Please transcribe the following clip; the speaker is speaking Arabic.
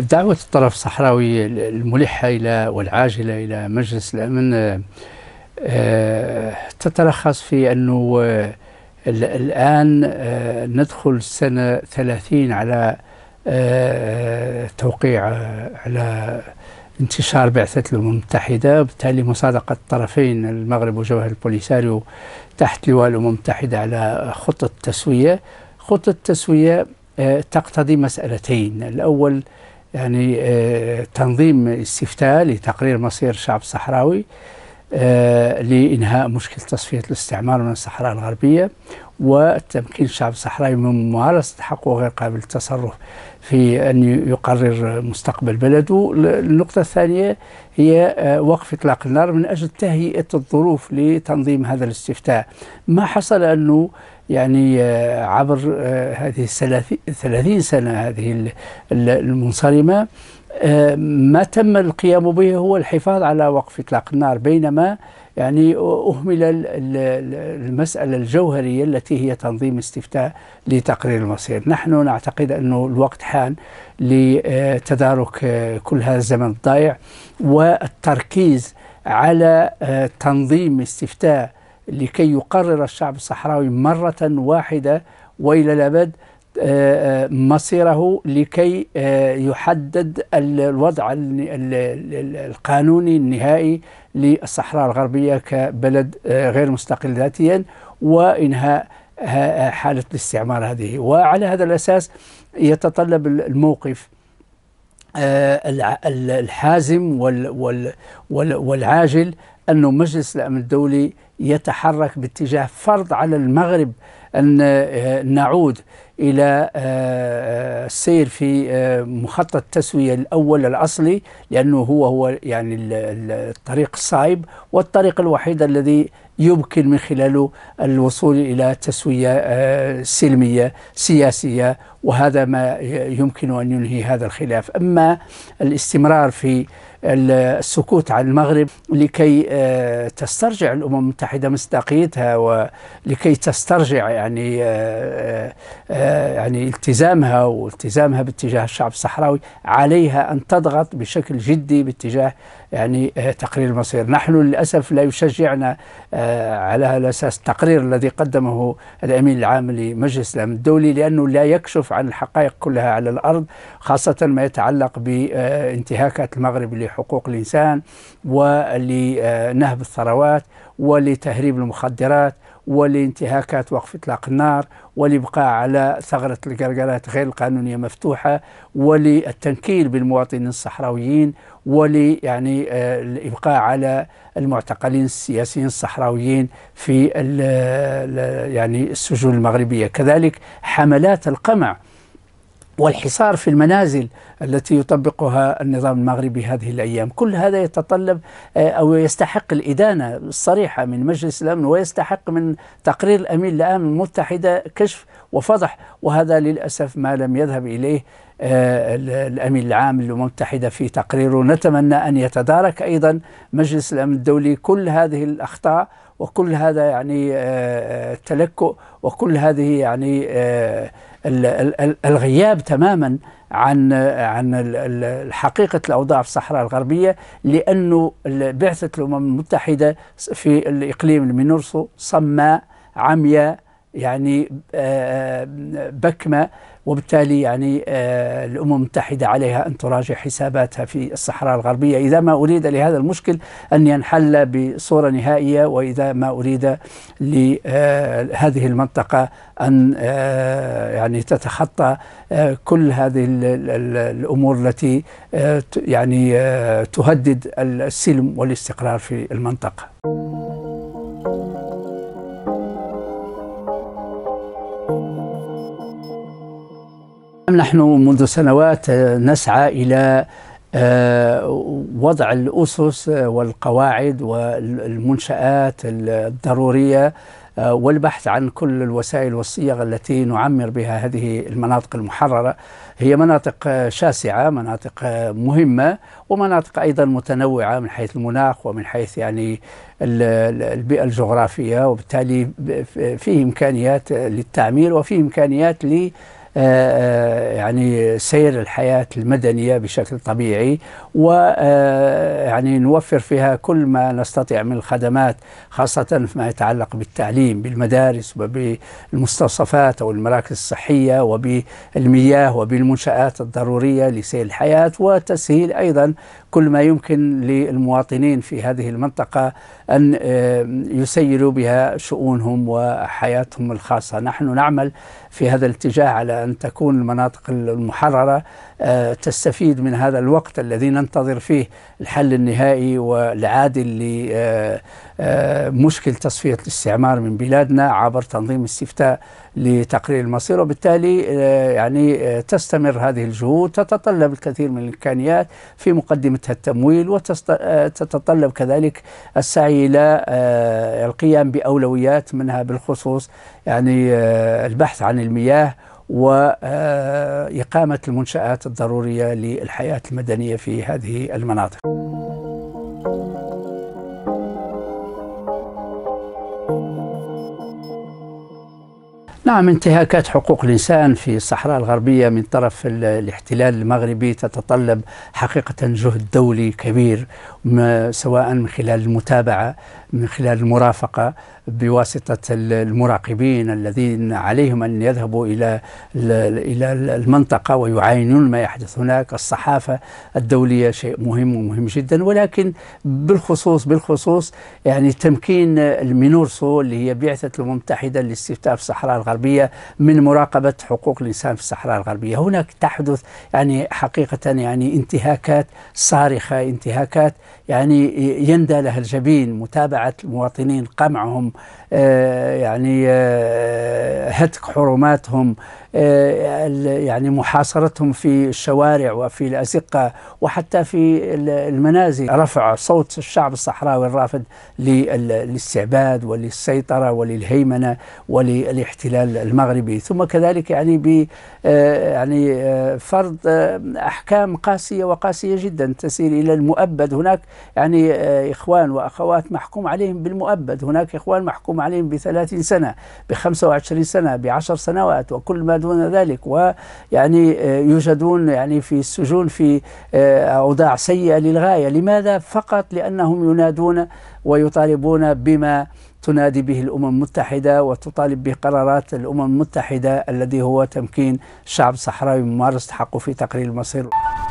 دعوة الطرف الصحراوي الملحة إلى والعاجلة إلى مجلس الأمن آه، آه، تتلخص في أنه آه، الآن ندخل سنة 30 على توقيع على انتشار بعثة الأمم المتحدة وبالتالي مصادقة الطرفين المغرب وجبهة البوليساريو تحت لواء الأمم المتحدة على خطة تسوية خطة تسوية تقتضي مسألتين الأول يعني آه، تنظيم استفتاء لتقرير مصير الشعب الصحراوي آه، لإنهاء مشكل تصفية الاستعمار من الصحراء الغربية وتمكين الشعب الصحراوي من ممارسة حقه غير قابل للتصرف في أن يقرر مستقبل بلده النقطة الثانية هي آه، وقف إطلاق النار من أجل تهيئة الظروف لتنظيم هذا الاستفتاء ما حصل أنه يعني آه، عبر هذه الثلاثين سنة هذه المنصرمة ما تم القيام به هو الحفاظ على وقف اطلاق النار بينما يعني اهمل المساله الجوهريه التي هي تنظيم استفتاء لتقرير المصير، نحن نعتقد انه الوقت حان لتدارك آه، كل هذا الزمن الضائع والتركيز على آه، تنظيم استفتاء لكي يقرر الشعب الصحراوي مره واحده والى الابد مصيره لكي آه، يحدد الوضع القانوني النهائي للصحراء الغربية كبلد آه، غير مستقل ذاتيا وإنهاء آه، حالة الاستعمار هذه وعلى هذا الأساس يتطلب الموقف الحازم والعاجل أن مجلس الأمن الدولي يتحرك باتجاه فرض على المغرب أن نعود إلى آه، آه، السير في آه، مخطط التسوية الأول الأصلي لأنه هو هو يعني الطريق الصعب والطريق الوحيد الذي يمكن من خلاله الوصول إلى تسوية سلمية سياسية وهذا ما يمكن أن ينهي هذا الخلاف أما الاستمرار في السكوت عن المغرب لكي تسترجع الامم المتحده مصداقيتها ولكي تسترجع يعني يعني التزامها والتزامها باتجاه الشعب الصحراوي عليها أن تضغط بشكل جدي باتجاه يعني آه، تقرير المصير نحن للأسف لا يشجعنا آه، على الأساس التقرير الذي قدمه الأمين العام لمجلس الأمن الدولي لأنه لا يكشف عن الحقائق كلها على الأرض خاصة ما يتعلق بانتهاكات المغرب لحقوق الإنسان ولنهب الثروات ولتهريب المخدرات ولانتهاكات وقف اطلاق النار ولبقاء على ثغره القرقرات غير القانونيه مفتوحه وللتنكيل بالمواطنين الصحراويين ول يعني آه، الابقاء على المعتقلين السياسيين الصحراويين في يعني السجون المغربيه كذلك حملات القمع والحصار في المنازل التي يطبقها النظام المغربي هذه الأيام كل هذا يتطلب آه، أو يستحق الإدانة الصريحة من مجلس الأمن ويستحق من تقرير الأمين العام المتحدة كشف وفضح وهذا للأسف ما لم يذهب إليه آه، الامين العام للامم المتحده في تقريره نتمنى ان يتدارك ايضا مجلس الامن الدولي كل هذه الاخطاء وكل هذا يعني آه، التلكؤ وكل هذه يعني الغياب تماما عن عن حقيقه الاوضاع في الصحراء الغربيه لانه بعثه الامم المتحده في الاقليم المينورسو صماء عمياء يعني آه، آه، بكمة وبالتالي يعني آه، الأمم المتحدة عليها أن تراجع حساباتها في الصحراء الغربية إذا ما أريد لهذا المشكل أن ينحل بصورة نهائية وإذا ما أريد لهذه المنطقة أن يعني تتخطى كل هذه الأمور التي يعني تهدد السلم والاستقرار في المنطقة. نحن منذ سنوات نسعى إلى آه، وضع الأسس والقواعد والمنشآت الضرورية آه، والبحث عن كل الوسائل والصيغ التي نعمر بها هذه المناطق المحررة هي مناطق شاسعة مناطق مهمة ومناطق أيضا متنوعة من حيث المناخ ومن حيث يعني البيئة الجغرافية وبالتالي فيه إمكانيات للتعمير وفيه إمكانيات للتعمير آه، آه، يعني سير الحياة المدنية بشكل طبيعي ويعني آه، نوفر فيها كل ما نستطيع من الخدمات خاصة فيما يتعلق بالتعليم بالمدارس وبالمستوصفات أو المراكز الصحية وبالمياه وبالمنشآت الضرورية لسير الحياة وتسهيل أيضا كل ما يمكن للمواطنين في هذه المنطقة أن آه، يسيروا بها شؤونهم وحياتهم الخاصة نحن نعمل في هذا الاتجاه على أن تكون المناطق المحررة آه، تستفيد من هذا الوقت الذي ننتظر فيه الحل النهائي والعادل آه، مشكل تصفية الاستعمار من بلادنا عبر تنظيم استفتاء لتقرير المصير وبالتالي آه، يعني آه، تستمر هذه الجهود تتطلب الكثير من الإمكانيات في مقدمتها التمويل وتتطلب كذلك السعي إلى القيام بأولويات منها بالخصوص يعني البحث عن المياه وإقامة المنشآت الضرورية للحياة المدنية في هذه المناطق نعم انتهاكات حقوق الإنسان في الصحراء الغربية من طرف الاحتلال المغربي تتطلب حقيقة جهد دولي كبير سواء من خلال المتابعة من خلال المرافقة بواسطة المراقبين الذين عليهم أن يذهبوا إلى إلى المنطقة ويعاينون ما يحدث هناك الصحافة الدولية شيء مهم ومهم جدا ولكن بالخصوص بالخصوص يعني تمكين المينورسو اللي هي بعثة الأمم المتحدة لاستفتاء الصحراء الغربية الغربية من مراقبة حقوق الإنسان في الصحراء الغربية هناك تحدث يعني حقيقة يعني انتهاكات صارخة انتهاكات يعني يندى لها الجبين متابعة المواطنين قمعهم آه، يعني آه، هتك حرماتهم آه، يعني محاصرتهم في الشوارع وفي الأزقة وحتى في المنازل رفع صوت الشعب الصحراوي الرافض للاستعباد وللسيطرة وللهيمنة وللاحتلال المغربي ثم كذلك يعني ب آه، يعني آه، فرض آه، احكام قاسيه وقاسيه جدا تسير الى المؤبد هناك يعني اخوان واخوات محكوم عليهم بالمؤبد هناك اخوان محكوم عليهم ب 30 سنه ب 25 سنه ب 10 سنوات وكل ما دون ذلك ويعني يوجدون يعني في السجون في اوضاع سيئه للغايه لماذا فقط لانهم ينادون ويطالبون بما تنادي به الامم المتحده وتطالب به قرارات الامم المتحده الذي هو تمكين شعب صحراوي ممارسه حقه في تقرير المصير.